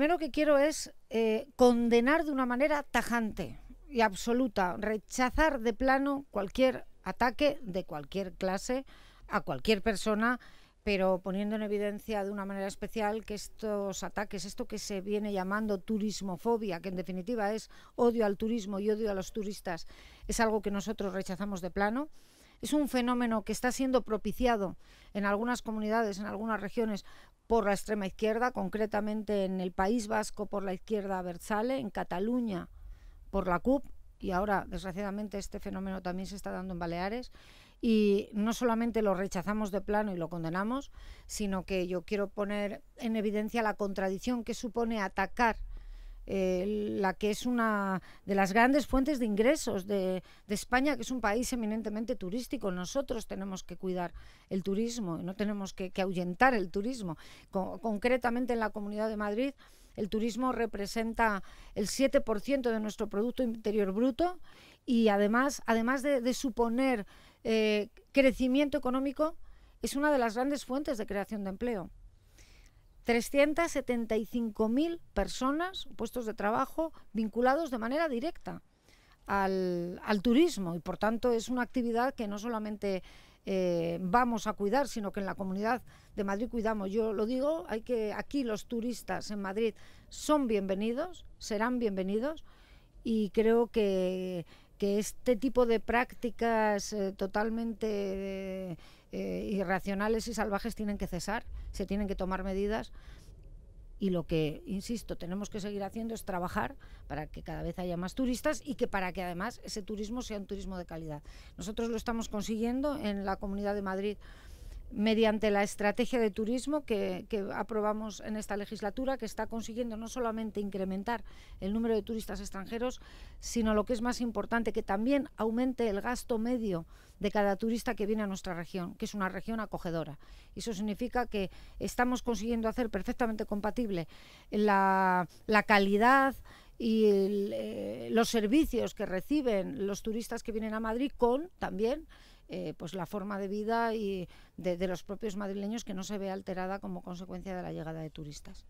primero que quiero es eh, condenar de una manera tajante y absoluta, rechazar de plano cualquier ataque de cualquier clase a cualquier persona, pero poniendo en evidencia de una manera especial que estos ataques, esto que se viene llamando turismofobia, que en definitiva es odio al turismo y odio a los turistas, es algo que nosotros rechazamos de plano. Es un fenómeno que está siendo propiciado en algunas comunidades, en algunas regiones, por la extrema izquierda, concretamente en el País Vasco por la izquierda Berzale, en Cataluña por la CUP, y ahora desgraciadamente este fenómeno también se está dando en Baleares, y no solamente lo rechazamos de plano y lo condenamos, sino que yo quiero poner en evidencia la contradicción que supone atacar eh, la que es una de las grandes fuentes de ingresos de, España, que es un país eminentemente turístico. Nosotros tenemos que cuidar el turismo, y no tenemos que, ahuyentar el turismo. concretamente en la Comunidad de Madrid, el turismo representa el 7% de nuestro Producto Interior Bruto y además, además de, suponer eh, crecimiento económico, es una de las grandes fuentes de creación de empleo. 375.000 personas, puestos de trabajo, vinculados de manera directa al, turismo y por tanto es una actividad que no solamente eh, vamos a cuidar, sino que en la comunidad de Madrid cuidamos. Yo lo digo, hay que aquí los turistas en Madrid son bienvenidos, serán bienvenidos y creo que, este tipo de prácticas eh, totalmente... Eh, eh, irracionales y salvajes tienen que cesar, se tienen que tomar medidas y lo que, insisto, tenemos que seguir haciendo es trabajar para que cada vez haya más turistas y que para que además ese turismo sea un turismo de calidad. Nosotros lo estamos consiguiendo en la Comunidad de Madrid mediante la estrategia de turismo que aprobamos en esta legislatura, que está consiguiendo no solamente incrementar el número de turistas extranjeros, sino lo que es más importante, que también aumente el gasto medio de cada turista que viene a nuestra región, que es una región acogedora. Eso significa que estamos consiguiendo hacer perfectamente compatible la, calidad y eh, los servicios que reciben los turistas que vienen a Madrid con también eh, pues la forma de vida y de, de los propios madrileños que no se ve alterada como consecuencia de la llegada de turistas.